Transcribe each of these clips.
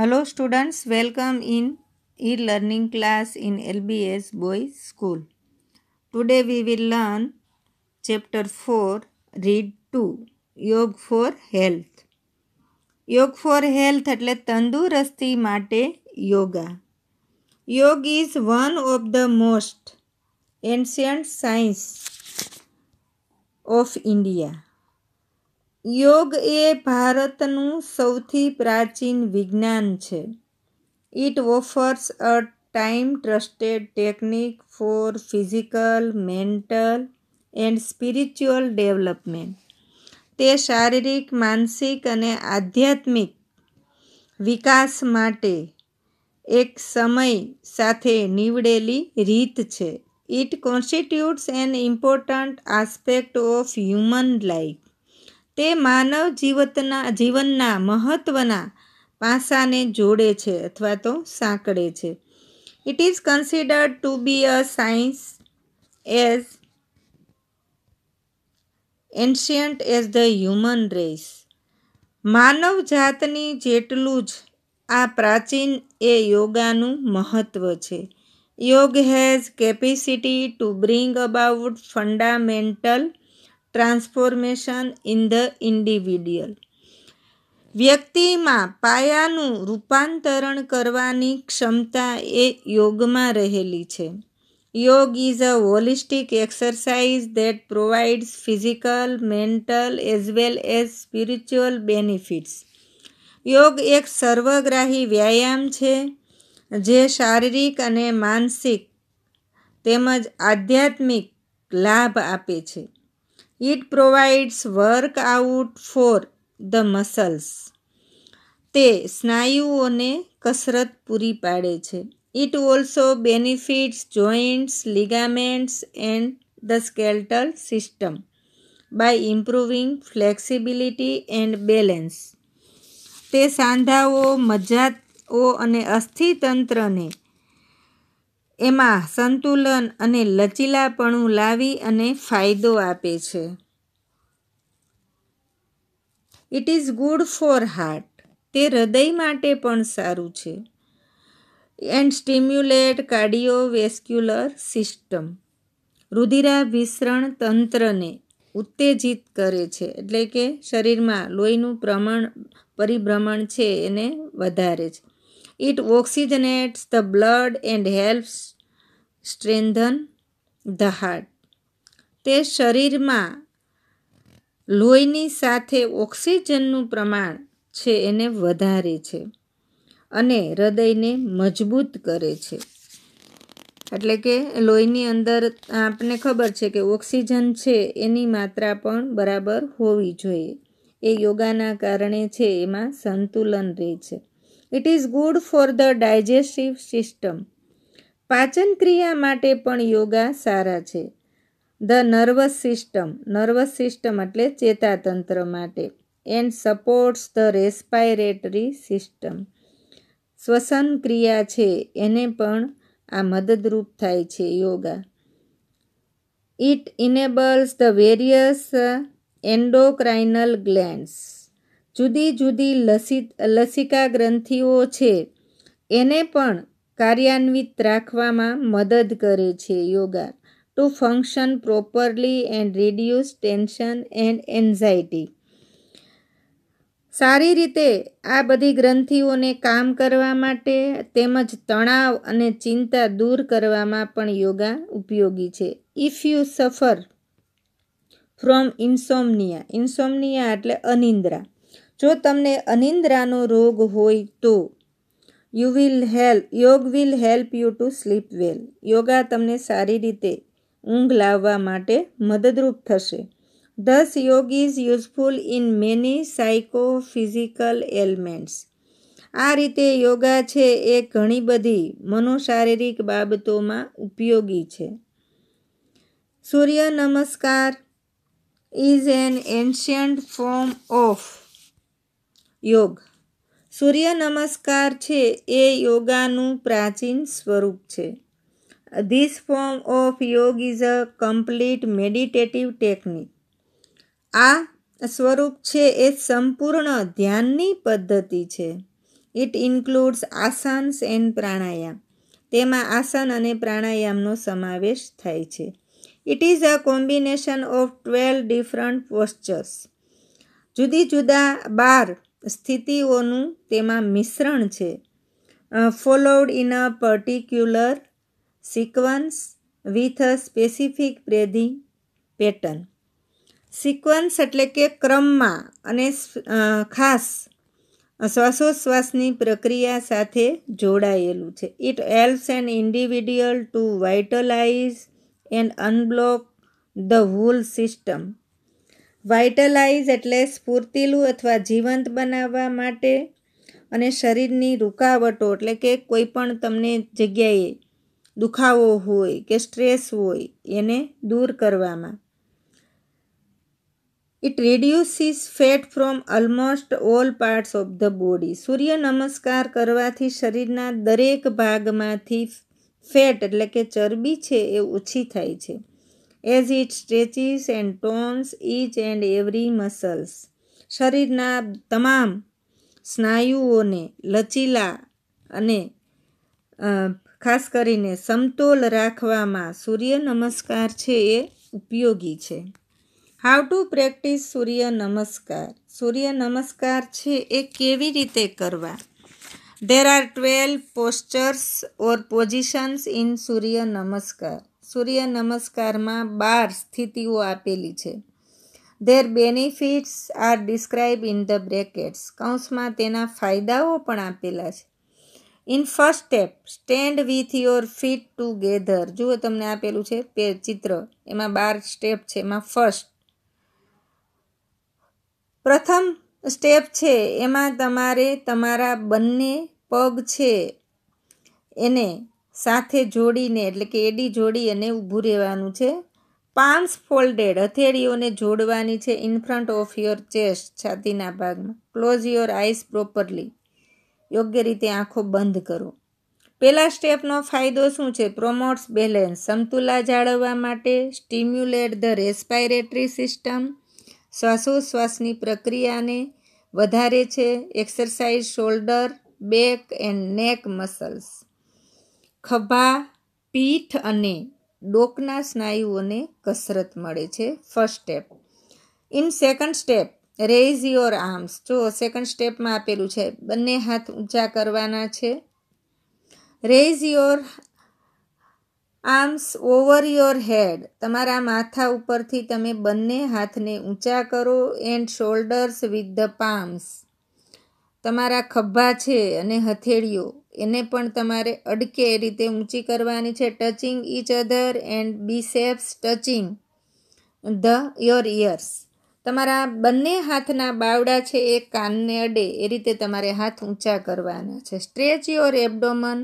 Hello students, welcome in e-learning class in LBS Boys School. Today we will learn chapter 4, read 2, Yog for Health. Yog for Health એટલે Tandurasti માટે Yoga. યોગ is one of the most ancient science of India. યોગ એ ભારતનું સૌથી પ્રાચીન વિજ્ઞાન છે it offers a time trusted technique for physical mental and spiritual development તે શારીરિક માનસિક અને આધ્યાત્મિક વિકાસ માટે એક સમય સાથે નીવડેલી રીત છે it constitutes an important aspect of human life તે માનવ જીવતના જીવનના મહત્ત્વના પાસાને જોડે છે અથવા તો સાંકળે છે it is considered to be a science as ancient as the human race માનવ જાતની જેટલું જ આ પ્રાચીન એ યોગાનું મહત્ત્વ છે yoga has capacity to bring about fundamental transformation in the individual વ્યક્તિમાં પાયાનું રૂપાંતરણ કરવાની ક્ષમતા એ યોગમાં રહેલી છે yoga is a holistic exercise that provides physical mental as well as spiritual benefits યોગ એક સર્વગ્રાહી વ્યાયામ છે જે શારીરિક અને માનસિક તેમજ આધ્યાત્મિક લાભ આપે છે it provides work out for the muscles તે સ્નાયુઓને કસરત પૂરી પાડે છે it also benefits joints ligaments and the skeletal system by improving flexibility and balance તે સાંધાઓ મજ્જાઓ અને અસ્થિતંત્રને એમાં સંતુલન અને લચીલાપણું લાવી અને ફાયદો આપે છે it is good for heart તે હૃદય માટે પણ સારું છે એન્ડ સ્ટિમ્યુલેટ કાર્ડિયોવેસ્ક્યુલર સિસ્ટમ રુધિરા રુધિરાભિસરણ તંત્રને ઉત્તેજિત કરે છે એટલે કે શરીરમાં લોહીનું પ્રમાણ પરિભ્રમણ છે એને વધારે છે it oxygenates the blood and helps strengthen the heart. તે શરીરમાં લોહીની સાથે ઓક્સિજનનું પ્રમાણ છે એને વધારે છે અને હૃદયને મજબૂત કરે છે એટલે કે લોહીની અંદર આપને ખબર છે કે ઓક્સિજન છે એની માત્રા પણ બરાબર હોવી જોઈએ એ યોગાના કારણે છે એમાં સંતુલન રહે છે it is good for the digestive system પાચન ક્રિયા માટે પણ યોગા સારા છે the nervous system nervous system એટલે ચેતાતંત્ર માટે and supports the respiratory system શ્વસન ક્રિયા છે એને પણ આ મદદરૂપ થાય છે યોગા it enables the various endocrinal glands જુદી જુદી લસી લસિકા ગ્રંથિઓ છે એને પણ કાર્યાન્વિત રાખવામાં મદદ કરે છે યોગા to function properly and reduce tension and anxiety સારી રીતે આ બધી ગ્રંથિઓને કામ કરવા માટે તેમજ તણાવ અને ચિંતા દૂર કરવામાં પણ યોગા ઉપયોગી છે if you suffer from insomnia insomnia એટલે અનિંદ્રા જો તમને અનિંદ્રાનો રોગ હોય તો you will help yoga will help you to sleep well યોગા તમને સારી રીતે ઊંઘ લાવવા માટે મદદરૂપ થશે thus yoga is useful in many psycho physical ailments આ રીતે યોગા છે એ ઘણી બધી મનોશારીરિક બાબતોમાં ઉપયોગી છે Surya Namaskar is an ancient form of yoga Surya Namaskar છે એ યોગાનું પ્રાચીન સ્વરૂપ છે this form of yoga is a complete meditative technique આ સ્વરૂપ છે એ સંપૂર્ણ ધ્યાનની પદ્ધતિ છે it includes asanas and pranayama તેમાં આસન અને પ્રાણાયામનો સમાવેશ થાય છે it is a combination of twelve different postures જુદી જુદા બાર સ્થિતિઓનું તેમાં મિશ્રણ છે followed in a particular sequence with a specific બ્રેધિંગ pattern sequence એટલે કે ક્રમમાં અને ખાસ શ્વાસોશ્વાસની પ્રક્રિયા સાથે જોડાયેલું છે it helps an individual to vitalize and unblock the whole system vitalize એટલે સ્ફૂર્તિલું અથવા જીવંત બનાવવા માટે અને શરીરની રૂકાવટો એટલે કે કોઈ પણ તમને જગ્યાએ દુખાવો હોય કે સ્ટ્રેસ હોય એને દૂર કરવામાં it reduces fat from almost all parts of the body Surya Namaskar કરવાથી શરીરના દરેક ભાગમાંથી ફેટ એટલે કે ચરબી છે એ ઓછી થાય છે as it stretches and tones each and every muscles શરીરના તમામ સ્નાયુઓને લચીલા અને ખાસ કરીને સમતોલ રાખવામાં સૂર્ય નમસ્કાર છે એ ઉપયોગી છે હાઉ ટુ પ્રેક્ટિસ સૂર્ય નમસ્કાર સૂર્ય નમસ્કાર છે એ કેવી રીતે કરવા there are twelve postures or positions in Surya Namaskar સૂર્ય નમસ્કારમાં બાર સ્થિતિઓ આપેલી છે their benefits are describe in the brackets કૌંસમાં તેના ફાયદાઓ પણ આપેલા છે in first step stand with your feet together જુઓ તમને આપેલું છે પે ચિત્ર એમાં બાર સ્ટેપ છે એમાં ફર્સ્ટ પ્રથમ સ્ટેપ છે એમાં તમારે તમારા બંને પગ છે એને સાથે જોડીને એટલે કે એડી જોડી અને ઊભું રહેવાનું છે પાન્સ ફોલ્ડેડ હથેળીઓને જોડવાની છે in front of your chest છાતીના ભાગમાં ક્લોઝ યોર આઈસ પ્રોપરલી યોગ્ય રીતે આંખો બંધ કરો પહેલા સ્ટેપનો ફાયદો શું છે પ્રોમોટ્સ બેલેન્સ સમતુલા જાળવવા માટે સ્ટિમ્યુલેટ ધ રેસ્પાયરેટરી સિસ્ટમ શ્વાસોશ્વાસની પ્રક્રિયાને વધારે છે exercise shoulder back and neck muscles ખભા પીઠ અને ડોકના સ્નાયુઓને કસરત મળે છે first step in second step raise your arms જો સેકન્ડ સ્ટેપમાં આપેલું છે બંને હાથ ઊંચા કરવાના છે raise your arms over your head તમારા માથા ઉપરથી તમે બંને હાથને ઊંચા કરો and shoulders with the palms તમારા ખભા છે અને હથેળીઓ એને પણ તમારે અડકે એ રીતે ઊંચી કરવાની છે touching each other and biceps touching the your ears તમારા બંને હાથના બાવડા છે એ કાનને અડે એ રીતે તમારે હાથ ઊંચા કરવાના છે સ્ટ્રેચ યોર એબડોમન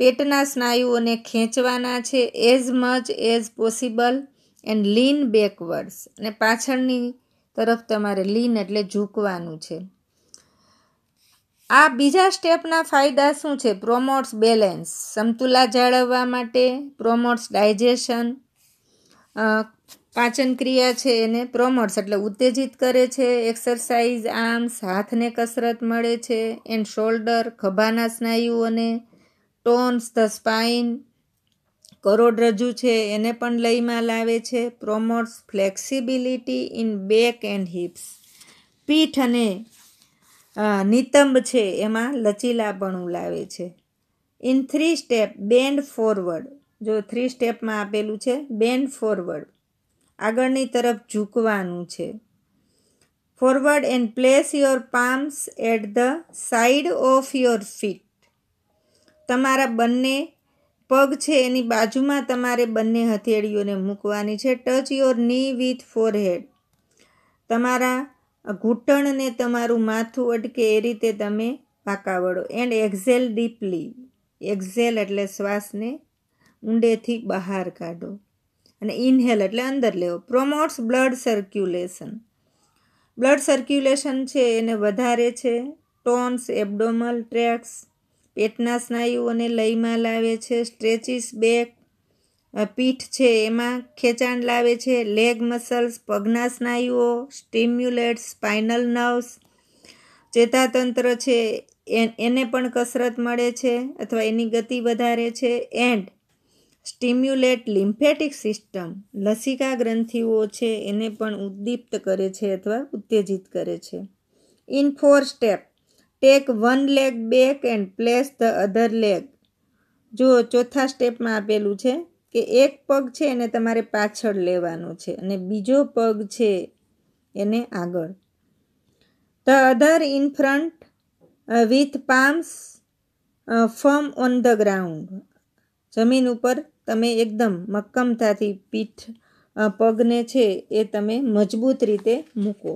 પેટના સ્નાયુઓને ખેંચવાના છે as much as possible and lean backwards અને પાછળની તરફ તમારે લીન એટલે ઝૂકવાનું છે આ બીજા સ્ટેપના ફાયદા શું છે પ્રોમોટ્સ બેલેન્સ સમતુલા જાળવવા માટે પ્રોમોટ્સ ડાયજેશન પાચન ક્રિયા છે એને પ્રોમોટ્સ એટલે ઉત્તેજિત કરે છે એક્સરસાઇઝ આર્મ્સ હાથને કસરત મળે છે એન્ડ શોલ્ડર ખભાના સ્નાયુઓને ટોન્સ ધ સ્પાઇન કરોડરજ્જુ છે એને પણ લયમાં લાવે છે promotes flexibility in back and hips પીઠ અને નિતંબ છે એમાં લચીલાપણું લાવે છે in three step bend forward જો થ્રી સ્ટેપમાં આપેલું છે બેન્ડ ફોરવર્ડ આગળની તરફ ઝૂકવાનું છે forward and place your palms at the side of your feet તમારા બંને પગ છે એની બાજુમાં તમારે બંને હથેળીઓને મૂકવાની છે touch your knee with forehead તમારા ઘૂંટણને તમારું માથું અટકે એ રીતે તમે પાકા વળો એન્ડ એક્ઝેલ ડીપલી એક્ઝેલ એટલે શ્વાસને ઊંડેથી બહાર કાઢો અને ઇન્હેલ એટલે અંદર લેવો promotes blood circulation blood circulation છે એને વધારે છે ટોન્સ એબડોમલ ટ્રેક્સ પેટના સ્નાયુઓને લયમાં લાવે છે સ્ટ્રેચિસ બેક પીઠ છે એમાં ખેંચાણ લાવે છે લેગ મસલ્સ પગના સ્નાયુઓ સ્ટિમ્યુલેટ સ્પાઇનલ નર્વ્સ ચેતાતંત્ર છે એને પણ કસરત મળે છે અથવા એની ગતિ વધારે છે એન્ડ સ્ટિમ્યુલેટ લિમ્ફેટિક સિસ્ટમ લસિકા ગ્રંથિઓ છે એને પણ ઉદ્દીપ્ત કરે છે અથવા ઉત્તેજિત કરે છે in four step take one leg back and place the other leg જો ચોથા સ્ટેપમાં આપેલું છે કે એક પગ છે એને તમારે પાછળ લેવાનો છે અને બીજો પગ છે એને આગળ the other in front with palms firm on the ground જમીન ઉપર તમે એકદમ મક્કમતાથી પીઠ પગને છે એ તમે મજબૂત રીતે મૂકો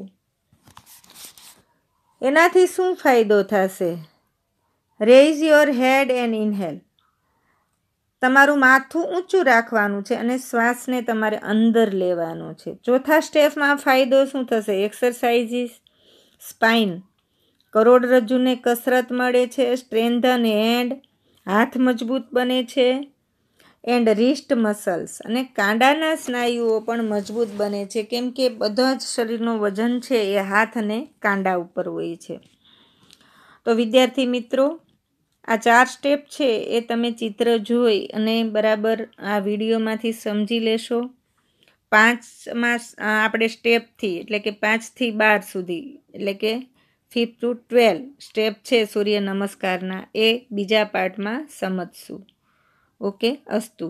એનાથી શું ફાયદો થશે raise your head and inhale તમારું માથું ઊંચું રાખવાનું છે અને શ્વાસને તમારે અંદર લેવાનો છે ચોથા સ્ટેપમાં ફાયદો શું થશે એક્સરસાઇઝીસ સ્પાઇન કરોડરજ્જુને કસરત મળે છે સ્ટ્રેન્ધન એન્ડ હાથ મજબૂત બને છે એન્ડ રિસ્ટ મસલ્સ અને કાંડાના સ્નાયુઓ પણ મજબૂત બને છે કેમ કે બધા જ શરીરનું વજન છે એ હાથ અને કાંડા ઉપર હોય છે તો વિદ્યાર્થી મિત્રો આ ચાર સ્ટેપ છે એ તમે ચિત્ર જોઈ અને બરાબર આ વિડીયોમાંથી સમજી લેશો પાંચમાં આપણે સ્ટેપથી એટલે કે પાંચથી બાર સુધી એટલે કે ફિફ્થ ટુ ટ્વેલ્વ સ્ટેપ છે સૂર્ય નમસ્કારના એ બીજા પાર્ટમાં સમજશું ઓકે અસ્તુ